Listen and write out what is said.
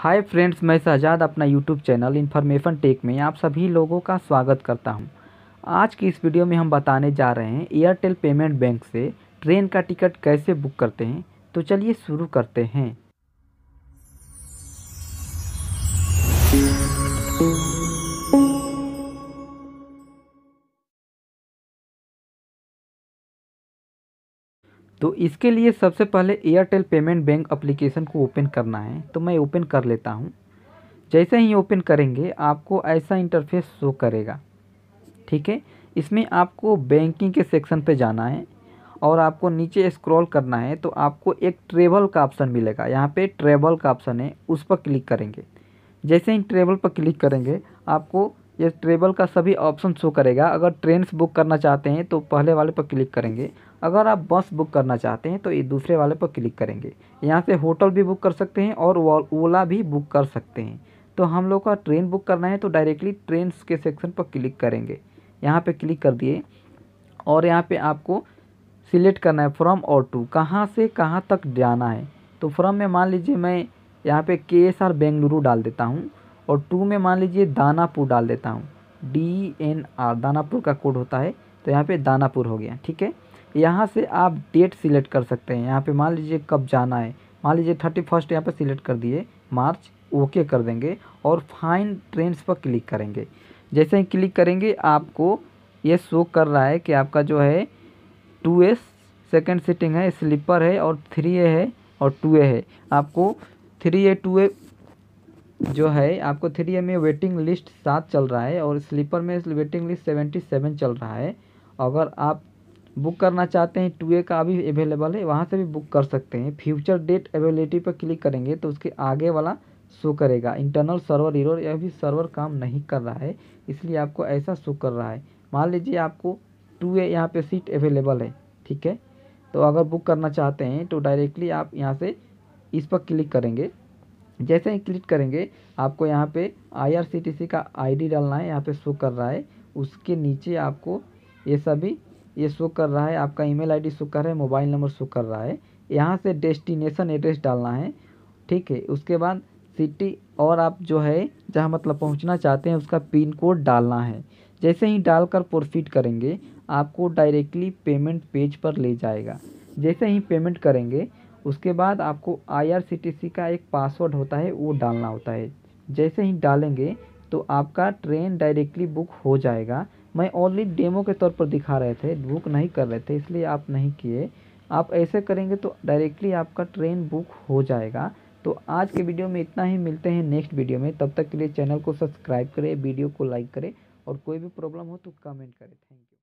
Hi friends मैं शहजाद अपना YouTube channel information take में आप सभी लोगों का स्वागत करता हूं। आज की इस वीडियो में हम बताने जा रहे हैं एयरटेल पेमेंट बैंक से ट्रेन का टिकट कैसे बुक करते हैं तो चलिए शुरू करते हैं तो इसके लिए सबसे पहले एयरटेल पेमेंट बैंक अप्लीकेशन को ओपन करना है तो मैं ओपन कर लेता हूँ जैसे ही ओपन करेंगे आपको ऐसा इंटरफेस शो करेगा ठीक है इसमें आपको बैंकिंग के सेक्शन पे जाना है और आपको नीचे स्क्रॉल करना है तो आपको एक ट्रेवल का ऑप्शन मिलेगा यहाँ पे ट्रेवल का ऑप्शन है उस पर क्लिक करेंगे जैसे ही ट्रेवल पर क्लिक करेंगे आपको ये ट्रेवल का सभी ऑप्शन शो करेगा अगर ट्रेन्स बुक करना चाहते हैं तो पहले वाले पर क्लिक करेंगे अगर आप बस बुक करना चाहते हैं तो ये दूसरे वाले पर क्लिक करेंगे यहाँ से होटल भी बुक कर सकते हैं और ओला भी बुक कर सकते हैं तो हम लोग का ट्रेन बुक करना है तो डायरेक्टली ट्रेन्स के सेक्शन पर क्लिक करेंगे यहाँ पर क्लिक कर दिए और यहाँ पर आपको सिलेक्ट करना है फ्रॉम और टू कहाँ से कहाँ तक जाना है तो फ्रॉम में मान लीजिए मैं यहाँ पे के एस आर बेंगलुरु डाल देता हूँ और टू में मान लीजिए दानापुर डाल देता हूँ डी एन आर दानापुर का कोड होता है तो यहाँ पे दानापुर हो गया ठीक है यहाँ से आप डेट सिलेक्ट कर सकते हैं यहाँ पे मान लीजिए कब जाना है मान लीजिए थर्टी फर्स्ट यहाँ पर सिलेक्ट कर दिए मार्च ओके कर देंगे और फाइन ट्रेंड्स पर क्लिक करेंगे जैसे ही क्लिक करेंगे आपको ये शो कर रहा है कि आपका जो है टू एस सेकेंड सीटिंग है स्लीपर है और थ्री ए है और टू ए है आपको थ्री ए टू ए जो है आपको थ्री ए में वेटिंग लिस्ट सात चल रहा है और स्लीपर में वेटिंग लिस्ट सेवेंटी सेवन चल रहा है अगर आप बुक करना चाहते हैं टू ए का अभी अवेलेबल है वहाँ से भी बुक कर सकते हैं फ्यूचर डेट अवेलेबिलिटी पर क्लिक करेंगे तो उसके आगे वाला शो करेगा इंटरनल सर्वर इरोर यह भी सर्वर काम नहीं कर रहा है इसलिए आपको ऐसा शो कर रहा है मान लीजिए आपको टू ए यहाँ पर सीट अवेलेबल है ठीक है तो अगर बुक करना चाहते हैं तो डायरेक्टली आप यहाँ से इस पर क्लिक करेंगे जैसे ही क्लिक करेंगे आपको यहाँ पे आई का आईडी डालना है यहाँ पे शो कर रहा है उसके नीचे आपको ये सभी ये शो कर रहा है आपका ईमेल आईडी शो कर रहा है मोबाइल नंबर शो कर रहा है यहाँ से डेस्टिनेशन एड्रेस डालना है ठीक है उसके बाद सिटी और आप जो है जहाँ मतलब पहुँचना चाहते हैं उसका पिन कोड डालना है जैसे ही डालकर प्रोसीड करेंगे आपको डायरेक्टली पेमेंट पेज पर ले जाएगा जैसे ही पेमेंट करेंगे उसके बाद आपको आई का एक पासवर्ड होता है वो डालना होता है जैसे ही डालेंगे तो आपका ट्रेन डायरेक्टली बुक हो जाएगा मैं ऑनली डेमो के तौर पर दिखा रहे थे बुक नहीं कर रहे थे इसलिए आप नहीं किए आप ऐसे करेंगे तो डायरेक्टली आपका ट्रेन बुक हो जाएगा तो आज के वीडियो में इतना ही मिलते हैं नेक्स्ट वीडियो में तब तक के लिए चैनल को सब्सक्राइब करें वीडियो को लाइक करें और कोई भी प्रॉब्लम हो तो कमेंट करें थैंक यू